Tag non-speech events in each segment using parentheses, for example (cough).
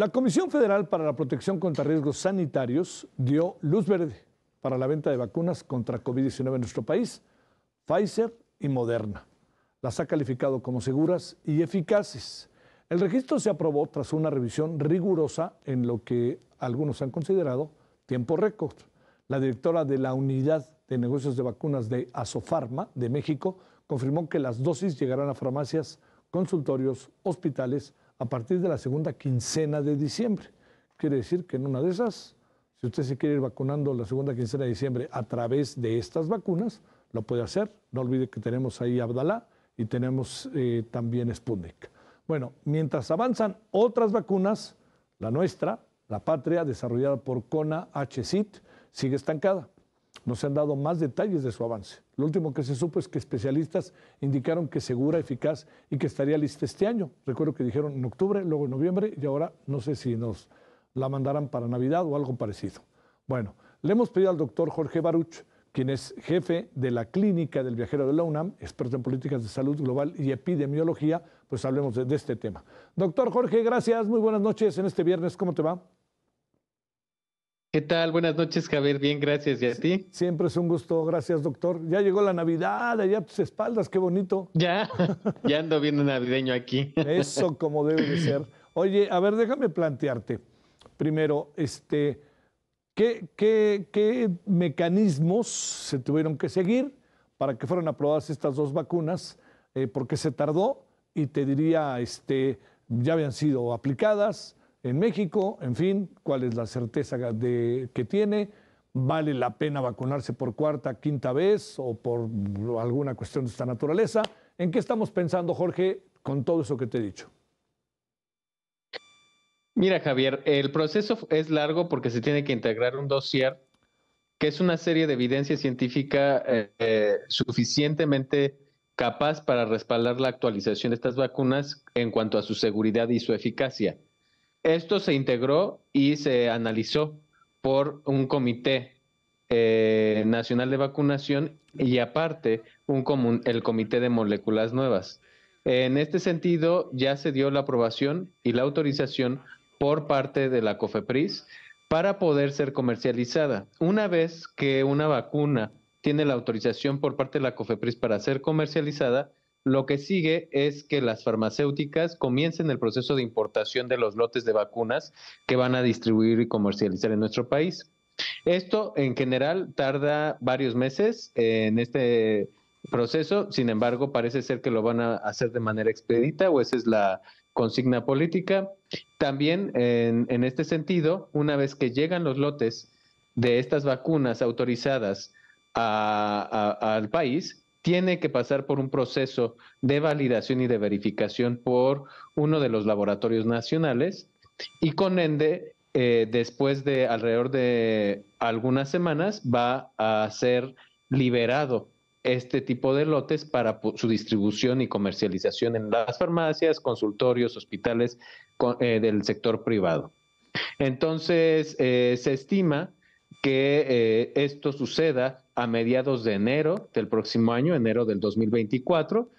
La Comisión Federal para la Protección contra Riesgos Sanitarios dio luz verde para la venta de vacunas contra COVID-19 en nuestro país, Pfizer y Moderna. Las ha calificado como seguras y eficaces. El registro se aprobó tras una revisión rigurosa en lo que algunos han considerado tiempo récord. La directora de la Unidad de Negocios de Vacunas de Asofarma de México confirmó que las dosis llegarán a farmacias, consultorios, hospitales, a partir de la segunda quincena de diciembre. Quiere decir que en una de esas, si usted se quiere ir vacunando la segunda quincena de diciembre a través de estas vacunas, lo puede hacer. No olvide que tenemos ahí Abdalá y tenemos eh, también Sputnik. Bueno, mientras avanzan otras vacunas, la nuestra, la patria, desarrollada por CONA HCIT, sigue estancada no se han dado más detalles de su avance. Lo último que se supo es que especialistas indicaron que segura, eficaz y que estaría lista este año. Recuerdo que dijeron en octubre, luego en noviembre y ahora no sé si nos la mandarán para Navidad o algo parecido. Bueno, le hemos pedido al doctor Jorge Baruch, quien es jefe de la Clínica del Viajero de la UNAM, experto en políticas de salud global y epidemiología, pues hablemos de este tema. Doctor Jorge, gracias, muy buenas noches en este viernes, ¿cómo te va? ¿Qué tal? Buenas noches, Javier. Bien, gracias. ¿Y a ti? Siempre es un gusto. Gracias, doctor. Ya llegó la Navidad, allá a tus espaldas, qué bonito. Ya, (laughs) ya ando bien navideño aquí. Eso como debe de ser. Oye, a ver, déjame plantearte. Primero, este, ¿qué, qué, qué mecanismos se tuvieron que seguir para que fueran aprobadas estas dos vacunas? Eh, Porque se tardó? Y te diría, este, ya habían sido aplicadas, en México, en fin, cuál es la certeza de, que tiene, vale la pena vacunarse por cuarta, quinta vez o por alguna cuestión de esta naturaleza. ¿En qué estamos pensando, Jorge, con todo eso que te he dicho? Mira, Javier, el proceso es largo porque se tiene que integrar un dossier que es una serie de evidencia científica eh, eh, suficientemente capaz para respaldar la actualización de estas vacunas en cuanto a su seguridad y su eficacia. Esto se integró y se analizó por un comité eh, nacional de vacunación y aparte el comité de moléculas nuevas. En este sentido, ya se dio la aprobación y la autorización por parte de la COFEPRIS para poder ser comercializada. Una vez que una vacuna tiene la autorización por parte de la COFEPRIS para ser comercializada, lo que sigue es que las farmacéuticas comiencen el proceso de importación de los lotes de vacunas que van a distribuir y comercializar en nuestro país. Esto en general tarda varios meses en este proceso, sin embargo parece ser que lo van a hacer de manera expedita o esa es la consigna política. También en, este sentido, una vez que llegan los lotes de estas vacunas autorizadas al país, tiene que pasar por un proceso de validación y de verificación por uno de los laboratorios nacionales y con ende, eh, después de alrededor de algunas semanas, va a ser liberado este tipo de lotes para su distribución y comercialización en las farmacias, consultorios, hospitales eh, del sector privado. Entonces, eh, se estima que eh, esto suceda a mediados de enero del próximo año, enero del 2024,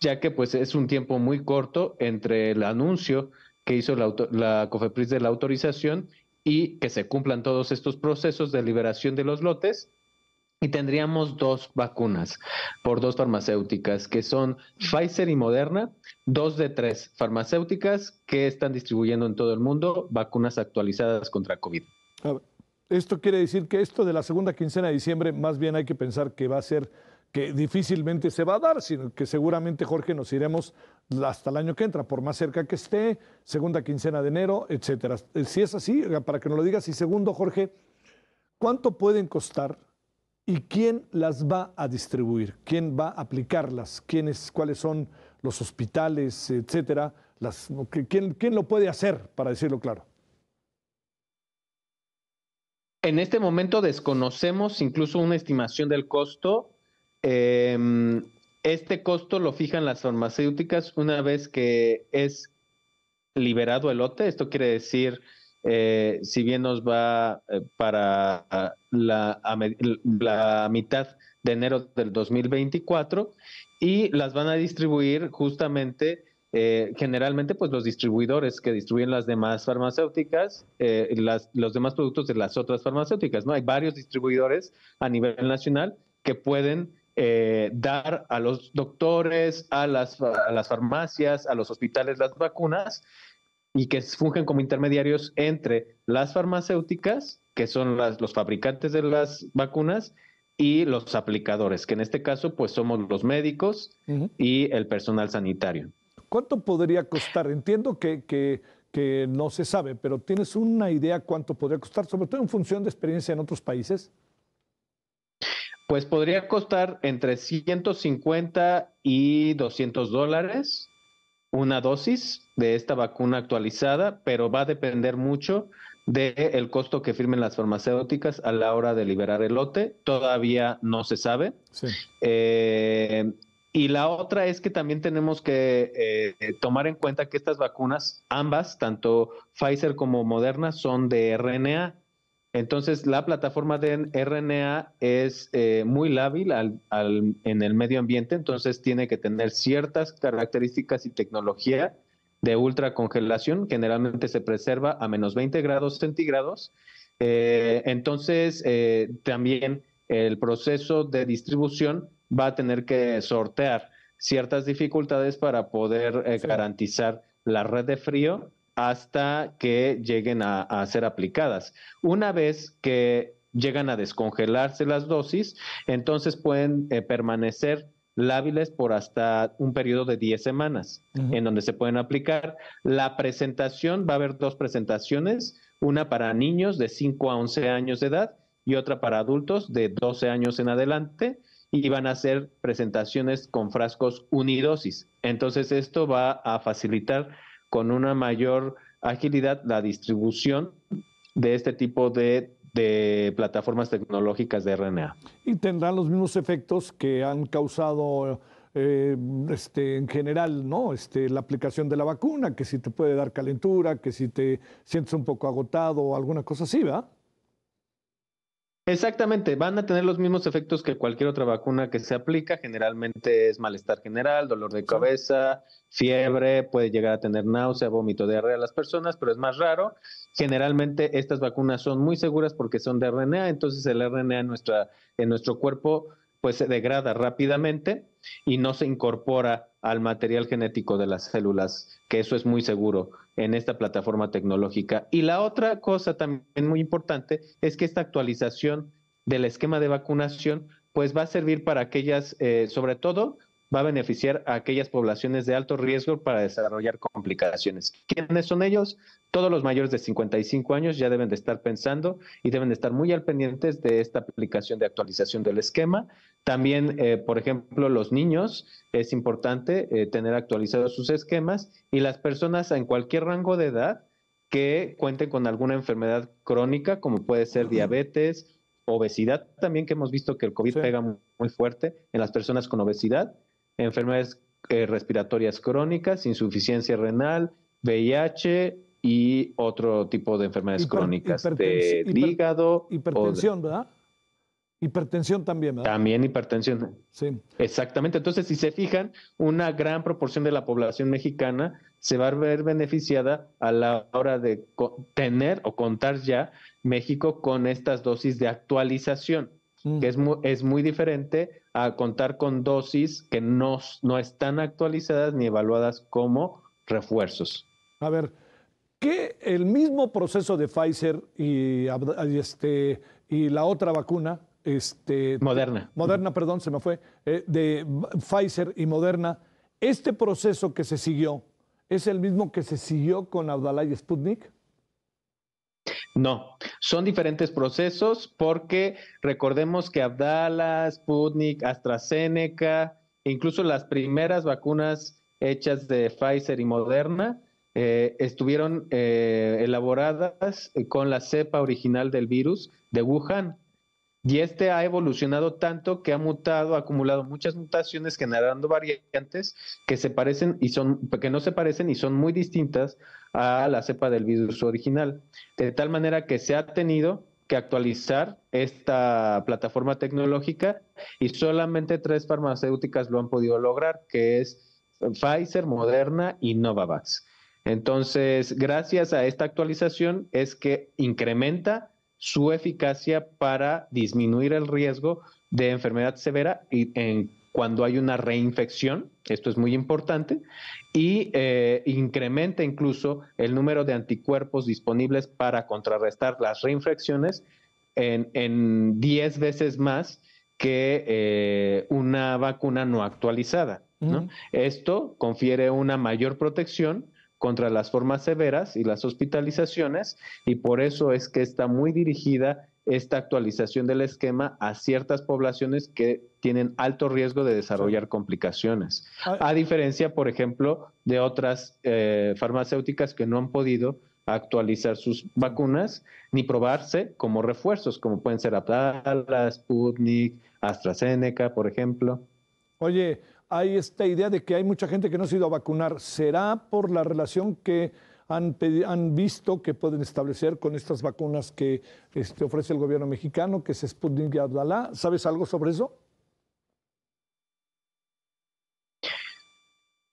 ya que pues es un tiempo muy corto entre el anuncio que hizo la, la COFEPRIS de la autorización y que se cumplan todos estos procesos de liberación de los lotes y tendríamos dos vacunas por dos farmacéuticas, que son Pfizer y Moderna, dos de tres farmacéuticas que están distribuyendo en todo el mundo vacunas actualizadas contra COVID. Esto quiere decir que esto de la segunda quincena de diciembre, más bien hay que pensar que va a ser que difícilmente se va a dar, sino que seguramente, Jorge, nos iremos hasta el año que entra, por más cerca que esté, segunda quincena de enero, etcétera. Eh, si es así, eh, para que nos lo digas. Y segundo, Jorge, ¿cuánto pueden costar y quién las va a distribuir? ¿Quién va a aplicarlas? quiénes, ¿Cuáles son los hospitales, etcétera? ¿Quién lo puede hacer, para decirlo claro? En este momento desconocemos incluso una estimación del costo. Em, este costo lo fijan las farmacéuticas una vez que es liberado el lote. Esto quiere decir, eh, si bien nos va eh, para ah, la, la mitad de enero del 2024, y las van a distribuir justamente eh, generalmente, pues los distribuidores que distribuyen las demás farmacéuticas, eh, los demás productos de las otras farmacéuticas, ¿no? Hay varios distribuidores a nivel nacional que pueden eh, dar a los doctores, a las, farmacias, a los hospitales las vacunas y que fungen como intermediarios entre las farmacéuticas, que son los fabricantes de las vacunas, y los aplicadores, que en este caso pues somos los médicos y el personal sanitario. ¿Cuánto podría costar? Entiendo que, que, no se sabe, pero ¿tienes una idea cuánto podría costar, sobre todo en función de experiencia en otros países? Pues podría costar entre 150 y 200 dólares una dosis de esta vacuna actualizada, pero va a depender mucho del costo que firmen las farmacéuticas a la hora de liberar el lote. Todavía no se sabe. Sí. Eh, y la otra es que también tenemos que eh, eh, tomar en cuenta que estas vacunas, ambas, tanto Pfizer como Moderna, son de RNA. Entonces, la plataforma de RNA es eh, muy lábil en el medio ambiente, entonces tiene que tener ciertas características y tecnología de ultracongelación. Generalmente se preserva a menos 20 grados centígrados. entonces, también el proceso de distribución va a tener que sortear ciertas dificultades para poder eh, garantizar la red de frío hasta que lleguen a, ser aplicadas. Una vez que llegan a descongelarse las dosis, entonces pueden eh, permanecer lábiles por hasta un periodo de 10 semanas, en donde se pueden aplicar. La presentación, va a haber dos presentaciones, una para niños de 5 a 11 años de edad y otra para adultos de 12 años en adelante y van a ser presentaciones con frascos unidosis. Entonces esto va a facilitar con una mayor agilidad la distribución de este tipo de, plataformas tecnológicas de RNA. Y tendrán los mismos efectos que han causado eh, este, en general, ¿no? Este, la aplicación de la vacuna, que si te puede dar calentura, que si te sientes un poco agotado o alguna cosa así, ¿va? Exactamente, van a tener los mismos efectos que cualquier otra vacuna que se aplica. Generalmente es malestar general, dolor de cabeza, fiebre, puede llegar a tener náusea, vómito, diarrea a las personas, pero es más raro. Generalmente estas vacunas son muy seguras porque son de RNA, entonces el RNA en, nuestra, en nuestro cuerpo pues se degrada rápidamente y no se incorpora al material genético de las células, que eso es muy seguro en esta plataforma tecnológica. Y la otra cosa también muy importante es que esta actualización del esquema de vacunación, pues va a servir para aquellas, eh, sobre todo va a beneficiar a aquellas poblaciones de alto riesgo para desarrollar complicaciones. ¿Quiénes son ellos? Todos los mayores de 55 años ya deben de estar pensando y deben de estar muy al pendientes de esta aplicación de actualización del esquema. También, eh, por ejemplo, los niños, es importante eh, tener actualizados sus esquemas y las personas en cualquier rango de edad que cuenten con alguna enfermedad crónica, como puede ser diabetes, obesidad también, que hemos visto que el COVID pega muy fuerte en las personas con obesidad enfermedades eh, respiratorias crónicas, insuficiencia renal, VIH y otro tipo de enfermedades crónicas de hígado. Hipertensión, ¿verdad? Hipertensión también, ¿verdad? También hipertensión. Sí. Exactamente. Entonces, si se fijan, una gran proporción de la población mexicana se va a ver beneficiada a la hora de tener o contar ya México con estas dosis de actualización que mm. es muy, diferente a contar con dosis que no, están actualizadas ni evaluadas como refuerzos. A ver, que el mismo proceso de Pfizer y, este, la otra vacuna, este, Moderna. Moderna, perdón, se me fue, eh, de Pfizer y Moderna, este proceso que se siguió, ¿es el mismo que se siguió con Abdalá y Sputnik? No, son diferentes procesos porque recordemos que Abdala, Sputnik, AstraZeneca, incluso las primeras vacunas hechas de Pfizer y Moderna eh, estuvieron eh, elaboradas con la cepa original del virus de Wuhan. Y este ha evolucionado tanto que ha mutado, ha acumulado muchas mutaciones generando variantes que se parecen y son que no se parecen y son muy distintas a la cepa del virus original, de tal manera que se ha tenido que actualizar esta plataforma tecnológica y solamente tres farmacéuticas lo han podido lograr, que es Pfizer, Moderna y Novavax. Entonces, gracias a esta actualización es que incrementa su eficacia para disminuir el riesgo de enfermedad severa y, en, cuando hay una reinfección, esto es muy importante, y eh, incrementa incluso el número de anticuerpos disponibles para contrarrestar las reinfecciones en 10 veces más que eh, una vacuna no actualizada. Esto confiere una mayor protección contra las formas severas y las hospitalizaciones y por eso es que está muy dirigida esta actualización del esquema a ciertas poblaciones que tienen alto riesgo de desarrollar complicaciones. Ah. A diferencia, por ejemplo, de otras eh, farmacéuticas que no han podido actualizar sus vacunas ni probarse como refuerzos, como pueden ser Abdala, Sputnik, AstraZeneca, por ejemplo. Oye, hay esta idea de que hay mucha gente que no se ha ido a vacunar. ¿Será por la relación que han, han visto que pueden establecer con estas vacunas que este, ofrece el gobierno mexicano, que es Sputnik y ¿Sabes algo sobre eso?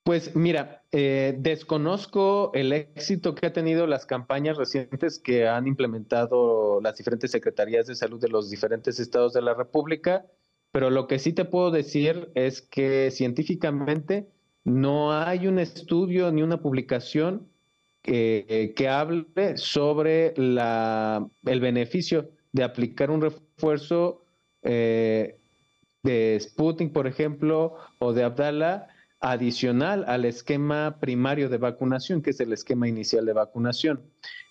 Pues mira, eh, desconozco el éxito que ha tenido las campañas recientes que han implementado las diferentes secretarías de salud de los diferentes estados de la República pero lo que sí te puedo decir es que científicamente no hay un estudio ni una publicación que, eh, hable sobre el beneficio de aplicar un refuerzo eh, de Sputnik, por ejemplo, o de Abdala, adicional al esquema primario de vacunación, que es el esquema inicial de vacunación.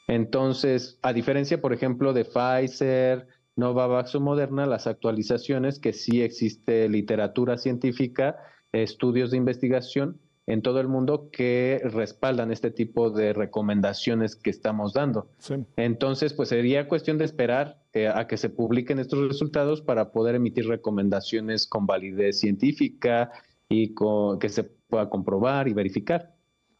Entonces, a diferencia, por ejemplo, de Pfizer, Novavax o Moderna las actualizaciones que sí existe literatura científica, estudios de investigación en todo el mundo que respaldan este tipo de recomendaciones que estamos dando. Entonces, pues sería cuestión de esperar eh, a que se publiquen estos resultados para poder emitir recomendaciones con validez científica y que se pueda comprobar y verificar.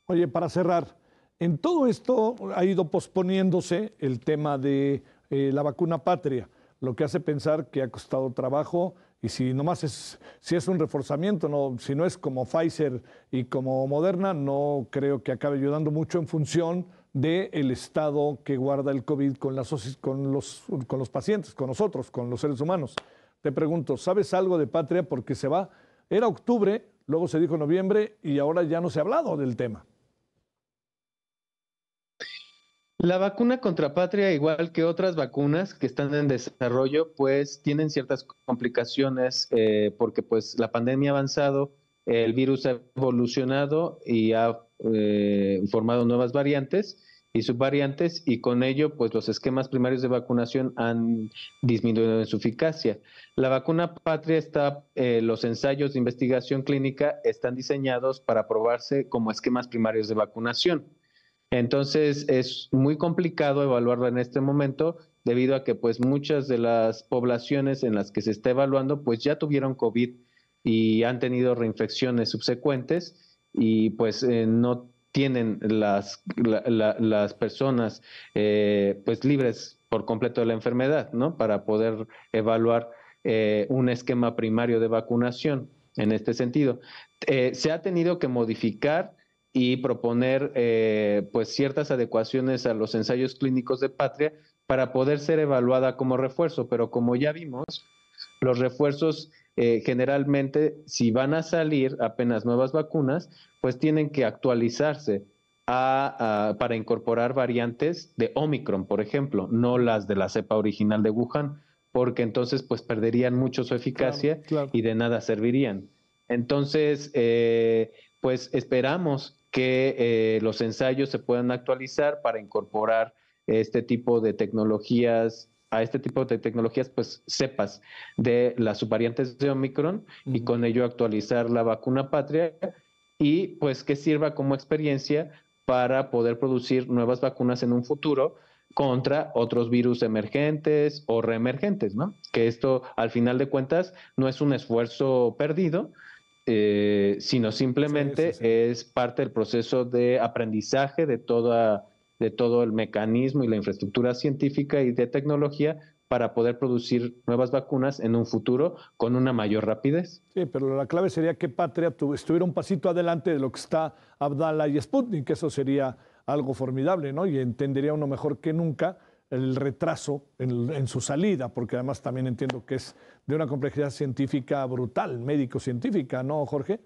Oye, para cerrar, en todo esto ha ido posponiéndose el tema de eh, la vacuna patria lo que hace pensar que ha costado trabajo y si nomás es, si es un reforzamiento, no, si no es como Pfizer y como Moderna, no creo que acabe ayudando mucho en función del estado que guarda el COVID con, con, los, con los pacientes, con nosotros, con los seres humanos. Te pregunto, ¿sabes algo de Patria? Porque se va, era octubre, luego se dijo noviembre y ahora ya no se ha hablado del tema. La vacuna contra patria, igual que otras vacunas que están en desarrollo, pues tienen ciertas complicaciones eh, porque pues la pandemia ha avanzado, el virus ha evolucionado y ha eh, formado nuevas variantes y subvariantes y con ello pues los esquemas primarios de vacunación han disminuido en su eficacia. La vacuna patria está, eh, los ensayos de investigación clínica están diseñados para probarse como esquemas primarios de vacunación. Entonces es muy complicado evaluarlo en este momento debido a que pues muchas de las poblaciones en las que se está evaluando pues ya tuvieron COVID y han tenido reinfecciones subsecuentes y pues eh, no tienen las, las personas eh, pues libres por completo de la enfermedad, ¿no? Para poder evaluar eh, un esquema primario de vacunación en este sentido. se ha tenido que modificar y proponer eh, pues ciertas adecuaciones a los ensayos clínicos de patria para poder ser evaluada como refuerzo. Pero como ya vimos, los refuerzos eh, generalmente, si van a salir apenas nuevas vacunas, pues tienen que actualizarse para incorporar variantes de Omicron, por ejemplo, no las de la cepa original de Wuhan, porque entonces pues perderían mucho su eficacia y de nada servirían. Entonces, eh, pues esperamos que eh, los ensayos se puedan actualizar para incorporar este tipo de tecnologías a este tipo de tecnologías, pues cepas de las variantes de Omicron y con ello actualizar la vacuna patria y pues que sirva como experiencia para poder producir nuevas vacunas en un futuro contra otros virus emergentes o reemergentes, ¿no? Que esto al final de cuentas no es un esfuerzo perdido, eh, sino simplemente es parte del proceso de aprendizaje de, toda, de todo el mecanismo y la infraestructura científica y de tecnología para poder producir nuevas vacunas en un futuro con una mayor rapidez. Sí, pero la clave sería que Patria estuviera un pasito adelante de lo que está Abdala y Sputnik, que eso sería algo formidable, ¿no? Y entendería uno mejor que nunca el retraso en, su salida, porque además también entiendo que es de una complejidad científica brutal, médico-científica, ¿no, Jorge?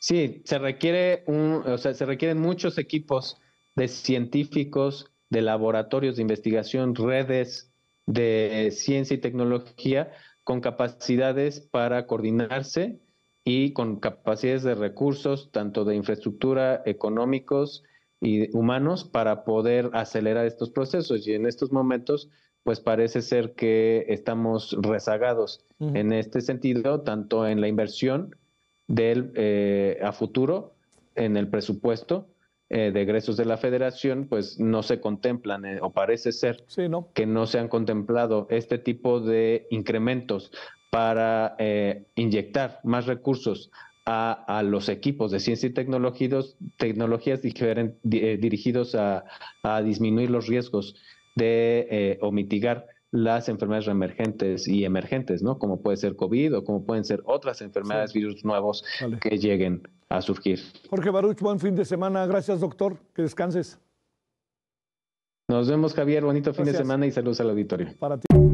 Sí, se requiere o sea, se requieren muchos equipos de científicos, de laboratorios de investigación, redes de ciencia y tecnología con capacidades para coordinarse y con capacidades de recursos, tanto de infraestructura, económicos, y humanos para poder acelerar estos procesos. Y en estos momentos, pues parece ser que estamos rezagados en este sentido, tanto en la inversión del, eh, a futuro, en el presupuesto eh, de egresos de la federación, pues no se contemplan, eh, o parece ser que no se han contemplado este tipo de incrementos para inyectar más recursos a, a, los equipos de ciencia y tecnologías, tecnologías eh, dirigidos a, disminuir los riesgos de, eh, o mitigar las enfermedades emergentes y emergentes, ¿no? Como puede ser COVID o como pueden ser otras enfermedades, virus nuevos que lleguen a surgir. Jorge Baruch, buen fin de semana. Gracias, doctor. Que descanses. Nos vemos, Javier. Bonito fin de semana y saludos al auditorio. Para ti.